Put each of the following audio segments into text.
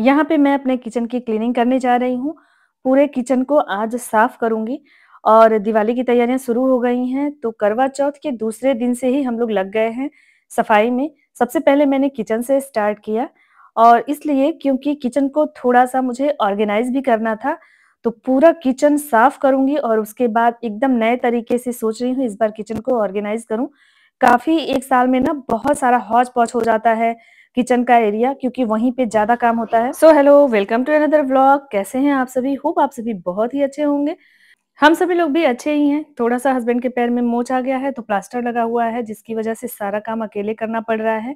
यहाँ पे मैं अपने किचन की क्लीनिंग करने जा रही हूँ पूरे किचन को आज साफ करूंगी और दिवाली की तैयारियां शुरू हो गई हैं तो करवा चौथ के दूसरे दिन से ही हम लोग लग गए हैं सफाई में सबसे पहले मैंने किचन से स्टार्ट किया और इसलिए क्योंकि किचन को थोड़ा सा मुझे ऑर्गेनाइज भी करना था तो पूरा किचन साफ करूंगी और उसके बाद एकदम नए तरीके से सोच रही हूँ इस बार किचन को ऑर्गेनाइज करूँ काफी एक साल में ना बहुत सारा हौज पौज हो जाता है किचन का एरिया क्योंकि वहीं पे ज्यादा काम होता है so hello welcome to another vlog कैसे हैं आप सभी होप आप सभी बहुत ही अच्छे होंगे हम सभी लोग भी अच्छे ही हैं थोड़ा सा हस्बैंड के पैर में मोच आ गया है तो प्लास्टर लगा हुआ है जिसकी वजह से सारा काम अकेले करना पड़ रहा है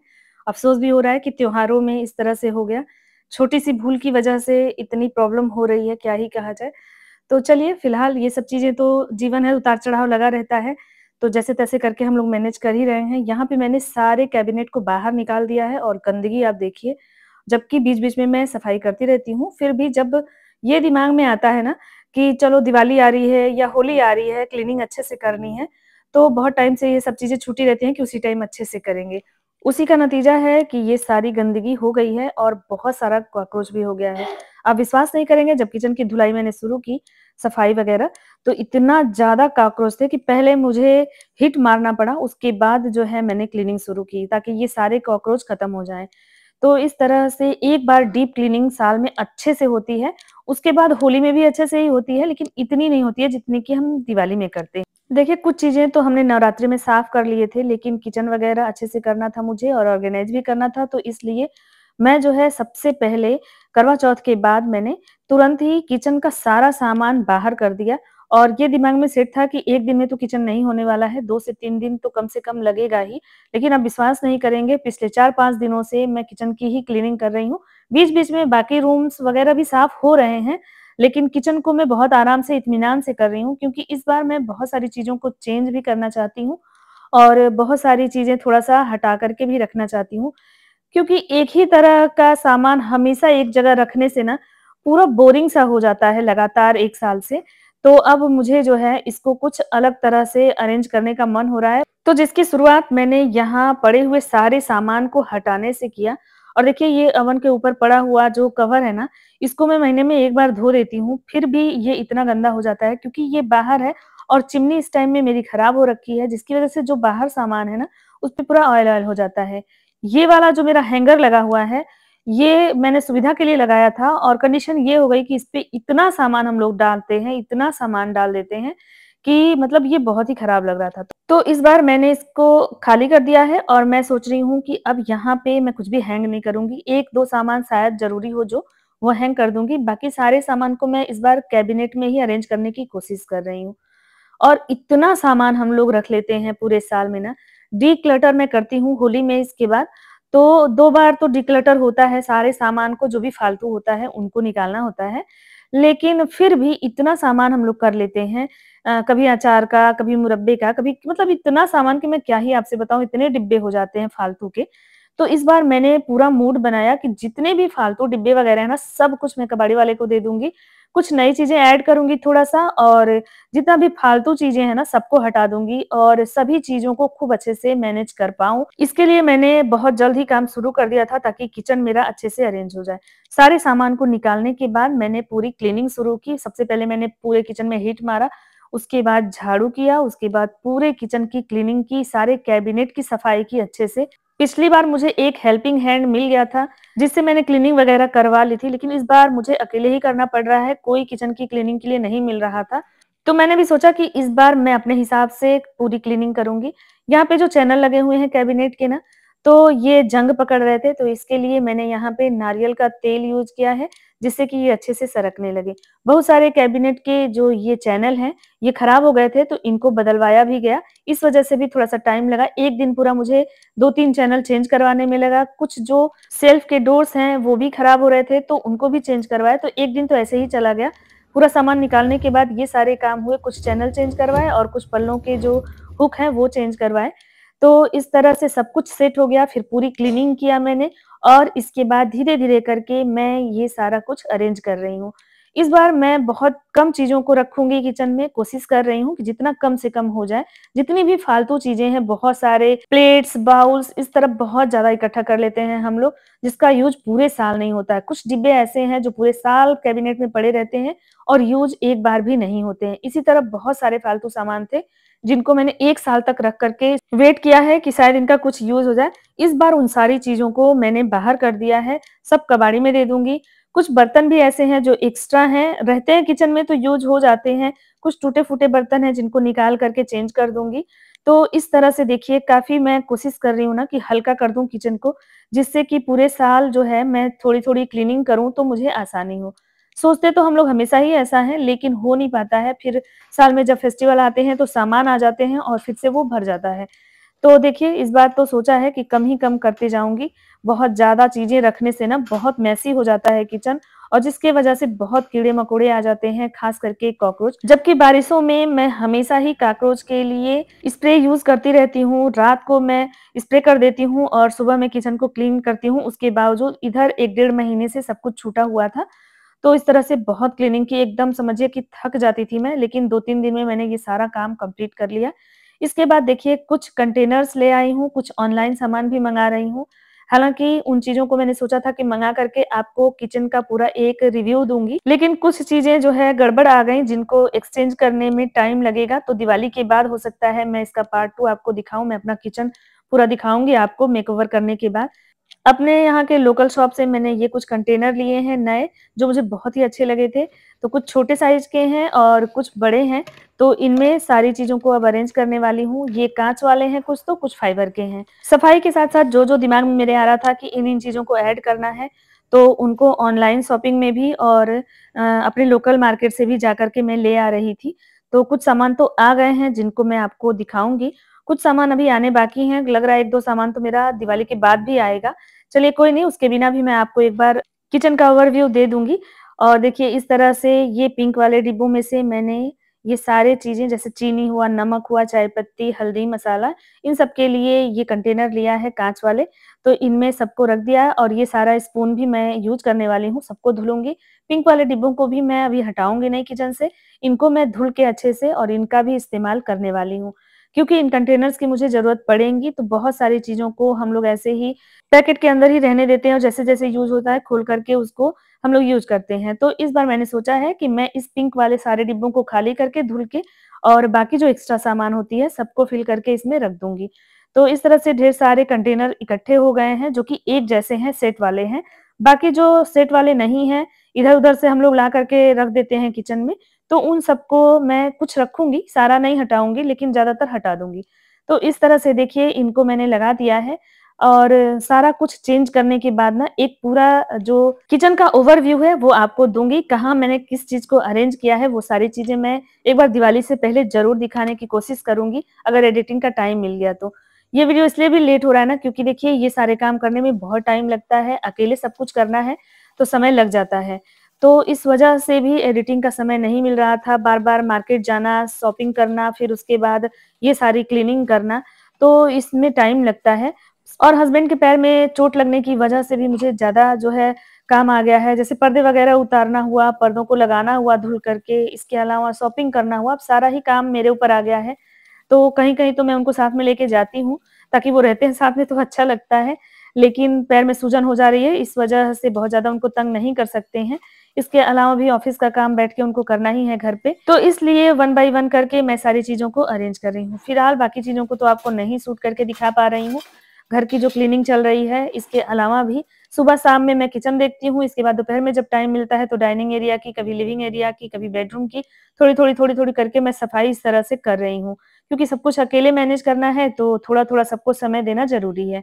अफसोस भी हो रहा है कि त्योहारों में इस तरह से हो गया छोटी सी भूल की वजह से इतनी प्रॉब्लम हो रही है क्या ही कहा जाए तो चलिए फिलहाल ये सब चीजें तो जीवन है उतार चढ़ाव लगा रहता है तो जैसे तैसे करके हम लोग मैनेज कर ही रहे हैं यहाँ पे मैंने सारे कैबिनेट को बाहर निकाल दिया है और गंदगी आप देखिए जबकि बीच बीच में मैं सफाई करती रहती हूँ फिर भी जब ये दिमाग में आता है ना कि चलो दिवाली आ रही है या होली आ रही है क्लीनिंग अच्छे से करनी है तो बहुत टाइम से ये सब चीजें छूटी रहती हैं कि उसी टाइम अच्छे से करेंगे उसी का नतीजा है कि ये सारी गंदगी हो गई है और बहुत सारा कॉकरोच भी हो गया है आप विश्वास नहीं करेंगे जब किचन की धुलाई मैंने शुरू की सफाई वगैरह तो इतना ज्यादा काक्रोच थे कि पहले मुझे हिट मारना पड़ा उसके बाद जो है मैंने क्लीनिंग शुरू की ताकि ये सारे कॉकरोच खत्म हो जाए तो इस तरह से एक बार डीप क्लीनिंग साल में अच्छे से होती है उसके बाद होली में भी अच्छे से ही होती है लेकिन इतनी नहीं होती है जितनी की हम दिवाली में करते हैं देखिए कुछ चीजें तो हमने नवरात्रि में साफ कर लिए थे लेकिन किचन वगैरह अच्छे से करना था मुझे और ऑर्गेनाइज भी करना था तो इसलिए मैं जो है सबसे पहले करवा चौथ के बाद मैंने तुरंत ही किचन का सारा सामान बाहर कर दिया और ये दिमाग में सेट था कि एक दिन में तो किचन नहीं होने वाला है दो से तीन दिन तो कम से कम लगेगा ही लेकिन अब विश्वास नहीं करेंगे पिछले चार पांच दिनों से मैं किचन की ही क्लीनिंग कर रही हूँ बीच बीच में बाकी रूम्स वगैरह भी साफ हो रहे हैं लेकिन किचन को मैं बहुत आराम से इतमान से कर रही हूँ क्योंकि इस बार मैं बहुत सारी चीज़ों को चेंज भी करना चाहती हूँ और बहुत सारी चीज़ें थोड़ा सा हटा करके भी रखना चाहती हूँ क्योंकि एक ही तरह का सामान हमेशा एक जगह रखने से ना पूरा बोरिंग सा हो जाता है लगातार एक साल से तो अब मुझे जो है इसको कुछ अलग तरह से अरेंज करने का मन हो रहा है तो जिसकी शुरुआत मैंने यहाँ पड़े हुए सारे सामान को हटाने से किया और देखिए ये अवन के ऊपर पड़ा हुआ जो कवर है ना इसको मैं महीने में एक बार धो देती हूँ फिर भी ये इतना गंदा हो जाता है क्योंकि ये बाहर है और चिमनी इस टाइम में मेरी खराब हो रखी है जिसकी वजह से जो बाहर सामान है ना उस पर पूरा ऑयल ऑयल हो जाता है ये वाला जो मेरा हैंगर लगा हुआ है ये मैंने सुविधा के लिए लगाया था और कंडीशन ये हो गई कि इस पर इतना सामान हम लोग डालते हैं इतना सामान डाल देते हैं कि मतलब ये बहुत ही खराब लग रहा था तो इस बार मैंने इसको खाली कर दिया है और मैं सोच रही हूँ कि अब यहाँ पे मैं कुछ भी हैंग नहीं करूंगी एक दो सामान शायद जरूरी हो जो वो हैंग कर दूंगी बाकी सारे सामान को मैं इस बार कैबिनेट में ही अरेंज करने की कोशिश कर रही हूँ और इतना सामान हम लोग रख लेते हैं पूरे साल में ना डिक्लटर मैं करती हूँ होली में इसके बाद तो दो बार तो डिक्लटर होता है सारे सामान को जो भी फालतू होता है उनको निकालना होता है लेकिन फिर भी इतना सामान हम लोग कर लेते हैं आ, कभी अचार का कभी मुरब्बे का कभी मतलब इतना सामान कि मैं क्या ही आपसे बताऊं इतने डिब्बे हो जाते हैं फालतू के तो इस बार मैंने पूरा मूड बनाया कि जितने भी फालतू डिब्बे वगैरह है ना सब कुछ मैं कबाड़ी वाले को दे दूंगी कुछ नई चीजें ऐड करूंगी थोड़ा सा और जितना भी फालतू चीजें हैं ना सबको हटा दूंगी और सभी चीजों को खूब अच्छे से मैनेज कर पाऊं इसके लिए मैंने बहुत जल्द ही काम शुरू कर दिया था ताकि किचन मेरा अच्छे से अरेंज हो जाए सारे सामान को निकालने के बाद मैंने पूरी क्लीनिंग शुरू की सबसे पहले मैंने पूरे किचन में हीट मारा उसके बाद झाड़ू किया उसके बाद पूरे किचन की क्लीनिंग की सारे कैबिनेट की सफाई की अच्छे से पिछली बार मुझे एक हेल्पिंग हैंड मिल गया था जिससे मैंने क्लीनिंग वगैरह करवा ली थी लेकिन इस बार मुझे अकेले ही करना पड़ रहा है कोई किचन की क्लीनिंग के लिए नहीं मिल रहा था तो मैंने भी सोचा कि इस बार मैं अपने हिसाब से पूरी क्लीनिंग करूंगी यहाँ पे जो चैनल लगे हुए हैं कैबिनेट के ना तो ये जंग पकड़ रहे थे तो इसके लिए मैंने यहाँ पे नारियल का तेल यूज किया है जिससे कि ये अच्छे से सरकने लगे बहुत सारे कैबिनेट के जो ये चैनल हैं ये खराब हो गए थे तो इनको बदलवाया भी गया इस वजह से भी थोड़ा सा टाइम लगा एक दिन पूरा मुझे दो तीन चैनल चेंज करवाने में लगा कुछ जो सेल्फ के डोर्स हैं वो भी खराब हो रहे थे तो उनको भी चेंज करवाया तो एक दिन तो ऐसे ही चला गया पूरा सामान निकालने के बाद ये सारे काम हुए कुछ चैनल चेंज करवाए और कुछ पल्लों के जो हुक हैं वो चेंज करवाए तो इस तरह से सब कुछ सेट हो गया फिर पूरी क्लीनिंग किया मैंने और इसके बाद धीरे धीरे करके मैं ये सारा कुछ अरेंज कर रही हूँ इस बार मैं बहुत कम चीजों को रखूंगी किचन में कोशिश कर रही हूँ कि जितना कम से कम हो जाए जितनी भी फालतू चीजें हैं बहुत सारे प्लेट्स बाउल्स इस तरफ बहुत ज्यादा इकट्ठा कर लेते हैं हम लोग जिसका यूज पूरे साल नहीं होता है कुछ डिब्बे ऐसे हैं जो पूरे साल कैबिनेट में पड़े रहते हैं और यूज एक बार भी नहीं होते हैं इसी तरह बहुत सारे फालतू सामान थे जिनको मैंने एक साल तक रख करके वेट किया है कि शायद इनका कुछ यूज हो जाए इस बार उन सारी चीजों को मैंने बाहर कर दिया है सब कबाड़ी में दे दूंगी कुछ बर्तन भी ऐसे हैं जो एक्स्ट्रा हैं रहते हैं किचन में तो यूज हो जाते हैं कुछ टूटे फूटे बर्तन हैं जिनको निकाल करके चेंज कर दूंगी तो इस तरह से देखिए काफी मैं कोशिश कर रही हूँ ना कि हल्का कर दूं किचन को जिससे कि पूरे साल जो है मैं थोड़ी थोड़ी क्लीनिंग करूँ तो मुझे आसानी हो सोचते तो हम लोग हमेशा ही ऐसा है लेकिन हो नहीं पाता है फिर साल में जब फेस्टिवल आते हैं तो सामान आ जाते हैं और फिर से वो भर जाता है तो देखिए इस बार तो सोचा है कि कम ही कम करते जाऊंगी बहुत ज्यादा चीजें रखने से ना बहुत मैसी हो जाता है किचन और जिसके वजह से बहुत कीड़े मकोड़े आ जाते हैं खास करके कॉकरोच जबकि बारिशों में मैं हमेशा ही कॉकरोच के लिए स्प्रे यूज करती रहती हूँ रात को मैं स्प्रे कर देती हूँ और सुबह मैं किचन को क्लीन करती हूँ उसके बावजूद इधर एक डेढ़ महीने से सब कुछ छूटा हुआ था तो इस तरह से बहुत क्लीनिंग की एकदम समझिए कि थक जाती थी मैं लेकिन दो तीन दिन में मैंने ये सारा काम कंप्लीट कर लिया इसके बाद देखिए कुछ कंटेनर्स ले आई हूँ कुछ ऑनलाइन सामान भी मंगा रही हूँ हालांकि उन चीजों को मैंने सोचा था कि मंगा करके आपको किचन का पूरा एक रिव्यू दूंगी लेकिन कुछ चीजें जो है गड़बड़ आ गई जिनको एक्सचेंज करने में टाइम लगेगा तो दिवाली के बाद हो सकता है मैं इसका पार्ट टू आपको दिखाऊं मैं अपना किचन पूरा दिखाऊंगी आपको मेकओवर करने के बाद अपने यहाँ के लोकल शॉप से मैंने ये कुछ कंटेनर लिए हैं नए जो मुझे बहुत ही अच्छे लगे थे तो कुछ छोटे साइज के हैं और कुछ बड़े हैं तो इनमें सारी चीज़ों को अब अरेंज करने वाली हूँ ये कांच वाले हैं कुछ तो कुछ फाइबर के हैं सफाई के साथ साथ जो जो दिमाग में मेरे आ रहा था कि इन इन चीज़ों को ऐड करना है तो उनको ऑनलाइन शॉपिंग में भी और अपने लोकल मार्केट से भी जा के मैं ले आ रही थी तो कुछ सामान तो आ गए हैं जिनको मैं आपको दिखाऊंगी कुछ सामान अभी आने बाकी हैं लग रहा है एक दो सामान तो मेरा दिवाली के बाद भी आएगा चलिए कोई नहीं उसके बिना भी मैं आपको एक बार किचन का ओवरव्यू दे दूंगी और देखिए इस तरह से ये पिंक वाले डिब्बों में से मैंने ये सारे चीजें जैसे चीनी हुआ नमक हुआ चाय पत्ती हल्दी मसाला इन सब के लिए ये कंटेनर लिया है कांच वाले तो इनमें सबको रख दिया है और ये सारा स्पून भी मैं यूज करने वाली हूँ सबको धुलूंगी पिंक वाले डिब्बों को भी मैं अभी हटाऊंगी नहीं किचन से इनको मैं धुल के अच्छे से और इनका भी इस्तेमाल करने वाली हूँ क्योंकि इन कंटेनर्स की मुझे जरूरत पड़ेगी तो बहुत सारी चीजों को हम लोग ऐसे ही पैकेट के अंदर ही रहने देते हैं और जैसे जैसे यूज होता है खोल करके उसको हम लोग यूज करते हैं तो इस बार मैंने सोचा है कि मैं इस पिंक वाले सारे डिब्बों को खाली करके धुल के और बाकी जो एक्स्ट्रा सामान होती है सबको फिल करके इसमें रख दूंगी तो इस तरह से ढेर सारे कंटेनर इकट्ठे हो गए हैं जो कि एक जैसे हैं सेट वाले हैं बाकी जो सेट वाले नहीं है इधर उधर से हम लोग ला करके रख देते हैं किचन में तो उन सबको मैं कुछ रखूंगी सारा नहीं हटाऊंगी लेकिन ज्यादातर हटा दूंगी तो इस तरह से देखिए इनको मैंने लगा दिया है और सारा कुछ चेंज करने के बाद ना एक पूरा जो किचन का ओवरव्यू है वो आपको दूंगी कहाँ मैंने किस चीज को अरेंज किया है वो सारी चीजें मैं एक बार दिवाली से पहले जरूर दिखाने की कोशिश करूंगी अगर एडिटिंग का टाइम मिल गया तो ये वीडियो इसलिए भी लेट हो रहा है ना क्योंकि देखिए ये सारे काम करने में बहुत टाइम लगता है अकेले सब कुछ करना है तो समय लग जाता है तो इस वजह से भी एडिटिंग का समय नहीं मिल रहा था बार बार मार्केट जाना शॉपिंग करना फिर उसके बाद ये सारी क्लीनिंग करना तो इसमें टाइम लगता है और हस्बैंड के पैर में चोट लगने की वजह से भी मुझे ज्यादा जो है काम आ गया है जैसे पर्दे वगैरह उतारना हुआ पर्दों को लगाना हुआ धुल करके इसके अलावा शॉपिंग करना हुआ अब सारा ही काम मेरे ऊपर आ गया है तो कहीं कहीं तो मैं उनको साथ में लेके जाती हूँ ताकि वो रहते हैं साथ में तो अच्छा लगता है लेकिन पैर में सूजन हो जा रही है इस वजह से बहुत ज्यादा उनको तंग नहीं कर सकते हैं इसके अलावा भी ऑफिस का काम बैठ के उनको करना ही है घर पे तो इसलिए वन बाई वन करके मैं सारी चीजों को अरेंज कर रही हूँ फिलहाल बाकी चीजों को तो आपको नहीं सूट करके दिखा पा रही हूँ घर की जो क्लीनिंग चल रही है इसके अलावा भी सुबह शाम में मैं किचन देखती हूँ इसके बाद दोपहर में जब टाइम मिलता है तो डाइनिंग एरिया की कभी लिविंग एरिया की कभी बेडरूम की थोड़ी थोड़ी थोड़ी थोड़ी करके मैं सफाई इस तरह से कर रही हूँ क्योंकि सब कुछ अकेले मैनेज करना है तो थोड़ा थोड़ा सबको समय देना जरूरी है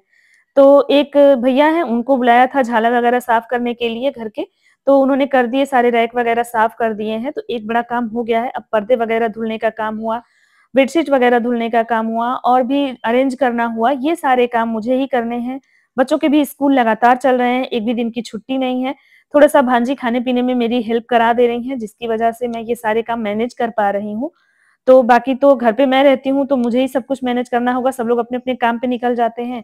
तो एक भैया है उनको बुलाया था झाला वगैरह साफ करने के लिए घर के तो उन्होंने कर दिए सारे रैक वगैरह साफ कर दिए हैं तो एक बड़ा काम हो गया है अब पर्दे वगैरह धुलने का काम हुआ बेडशीट वगैरह धुलने का काम हुआ और भी अरेंज करना हुआ ये सारे काम मुझे ही करने हैं बच्चों के भी स्कूल लगातार चल रहे हैं एक भी दिन की छुट्टी नहीं है थोड़ा सा भांजी खाने पीने में मेरी हेल्प करा दे रही हैं जिसकी वजह से मैं ये सारे काम मैनेज कर पा रही हूँ तो बाकी तो घर पे मैं रहती हूँ तो मुझे ही सब कुछ मैनेज करना होगा सब लोग अपने अपने काम पे निकल जाते हैं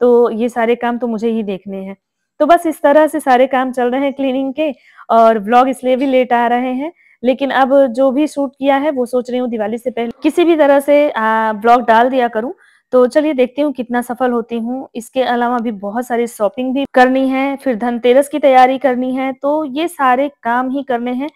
तो ये सारे काम तो मुझे ही देखने हैं तो बस इस तरह से सारे काम चल रहे हैं क्लीनिंग के और ब्लॉग इसलिए भी लेट आ रहे हैं लेकिन अब जो भी शूट किया है वो सोच रही हूँ दिवाली से पहले किसी भी तरह से ब्लॉग डाल दिया करूँ तो चलिए देखती हूँ कितना सफल होती हूँ इसके अलावा भी बहुत सारी शॉपिंग भी करनी है फिर धनतेरस की तैयारी करनी है तो ये सारे काम ही करने हैं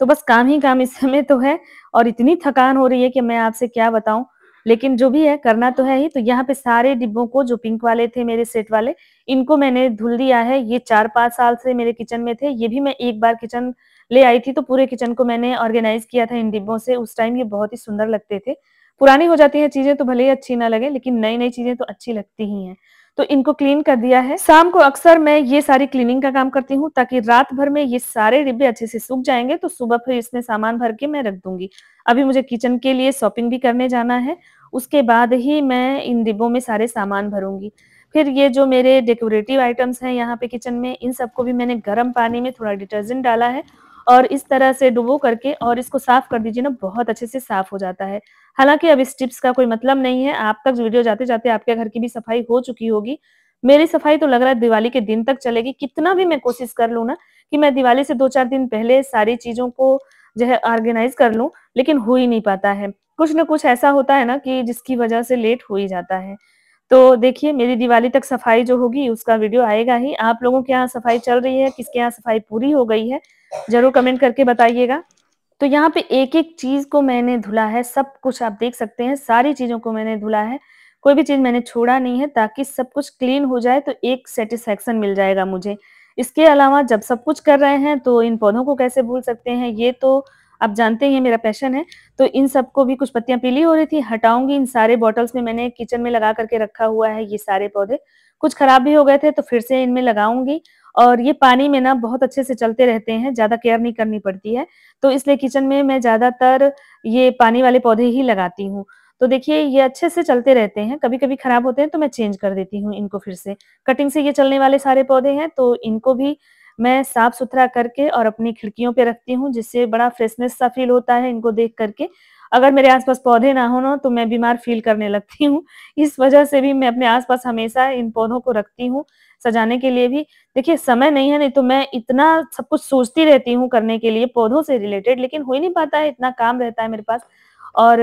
तो बस काम ही काम इस समय तो है और इतनी थकान हो रही है कि मैं आपसे क्या बताऊं लेकिन जो भी है करना तो है ही तो यहाँ पे सारे डिब्बों को जो पिंक वाले थे मेरे सेट वाले इनको मैंने धुल दिया है ये चार पांच साल से मेरे किचन में थे ये भी मैं एक बार किचन ले आई थी तो पूरे किचन को मैंने ऑर्गेनाइज किया था इन डिब्बों से उस टाइम ये बहुत ही सुंदर लगते थे पुरानी हो जाती है चीजें तो भले ही अच्छी ना लगे लेकिन नई नई चीजें तो अच्छी लगती ही है तो इनको क्लीन कर दिया है शाम को अक्सर मैं ये सारी क्लीनिंग का काम करती हूँ ताकि रात भर में ये सारे डिब्बे अच्छे से सूख जाएंगे तो सुबह फिर इसमें सामान भर के मैं रख दूंगी अभी मुझे किचन के लिए शॉपिंग भी करने जाना है उसके बाद ही मैं इन डिब्बों में सारे सामान भरूंगी फिर ये जो मेरे डेकोरेटिव आइटम्स हैं यहाँ पे किचन में इन सबको भी मैंने गर्म पानी में थोड़ा डिटर्जेंट डाला है और इस तरह से डुबो करके और इसको साफ कर दीजिए ना बहुत अच्छे से साफ हो जाता है हालांकि अब इस टिप्स का कोई मतलब नहीं है आप तक वीडियो जाते जाते आपके घर की भी सफाई हो चुकी होगी मेरी सफाई तो लग रहा है दिवाली के दिन तक चलेगी कितना भी मैं कोशिश कर लू ना कि मैं दिवाली से दो चार दिन पहले सारी चीजों को जो है ऑर्गेनाइज कर लू लेकिन हो ही नहीं पाता है कुछ ना कुछ ऐसा होता है ना कि जिसकी वजह से लेट हो ही जाता है तो देखिए मेरी दिवाली तक सफाई जो होगी उसका वीडियो आएगा ही आप लोगों के यहाँ सफाई चल रही है किसके यहाँ सफाई पूरी हो गई है जरूर कमेंट करके बताइएगा तो यहाँ पे एक एक चीज को मैंने धुला है सब कुछ आप देख सकते हैं सारी चीजों को मैंने धुला है कोई भी चीज मैंने छोड़ा नहीं है ताकि सब कुछ क्लीन हो जाए तो एक सेटिस्फेक्शन मिल जाएगा मुझे इसके अलावा जब सब कुछ कर रहे हैं तो इन पौधों को कैसे भूल सकते हैं ये तो आप जानते हैं मेरा पैशन है तो इन सबको भी कुछ पत्तियां पीली हो रही थी हटाऊंगी इन सारे बॉटल्स में मैंने किचन में लगा करके रखा हुआ है ये सारे पौधे कुछ खराब भी हो गए थे तो फिर से इनमें लगाऊंगी और ये पानी में ना बहुत अच्छे से चलते रहते हैं ज्यादा केयर नहीं करनी पड़ती है तो इसलिए किचन में मैं ज्यादातर ये पानी वाले पौधे ही लगाती हूँ तो देखिए ये अच्छे से चलते रहते हैं कभी कभी खराब होते हैं तो मैं चेंज कर देती हूँ इनको फिर से कटिंग से ये चलने वाले सारे पौधे हैं तो इनको भी मैं साफ सुथरा करके और अपनी खिड़कियों पे रखती हूँ जिससे बड़ा फ्रेशनेस सा फील होता है इनको देख करके अगर मेरे आसपास पौधे ना हो ना तो मैं बीमार फील करने लगती हूँ इस वजह से भी मैं अपने आसपास हमेशा इन पौधों को रखती हूँ सजाने के लिए भी देखिए समय नहीं है नहीं तो मैं इतना सब कुछ सोचती रहती हूँ करने के लिए पौधों से रिलेटेड लेकिन हो ही नहीं पाता है इतना काम रहता है मेरे पास और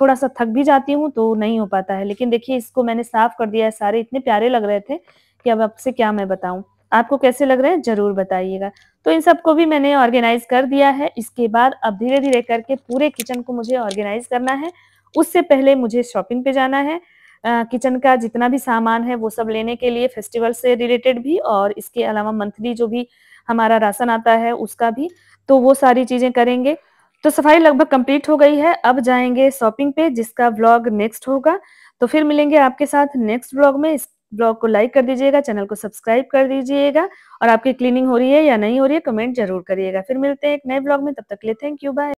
थोड़ा सा थक भी जाती हूँ तो नहीं हो पाता है लेकिन देखिए इसको मैंने साफ कर दिया है सारे इतने प्यारे लग रहे थे कि अब आपसे क्या मैं बताऊं आपको कैसे लग रहे हैं जरूर बताइएगा तो इन सबको भी मैंने ऑर्गेनाइज कर दिया है इसके बाद अब धीरे धीरे करके पूरे किचन को मुझे ऑर्गेनाइज करना है उससे पहले मुझे शॉपिंग पे जाना है किचन का जितना भी सामान है वो सब लेने के लिए फेस्टिवल से रिलेटेड भी और इसके अलावा मंथली जो भी हमारा राशन आता है उसका भी तो वो सारी चीजें करेंगे तो सफाई लगभग कंप्लीट हो गई है अब जाएंगे शॉपिंग पे जिसका व्लॉग नेक्स्ट होगा तो फिर मिलेंगे आपके साथ नेक्स्ट व्लॉग में ब्लॉग को लाइक कर दीजिएगा चैनल को सब्सक्राइब कर दीजिएगा और आपकी क्लीनिंग हो रही है या नहीं हो रही है कमेंट जरूर करिएगा फिर मिलते हैं एक नए ब्लॉग में तब तक के लिए थैंक यू बाय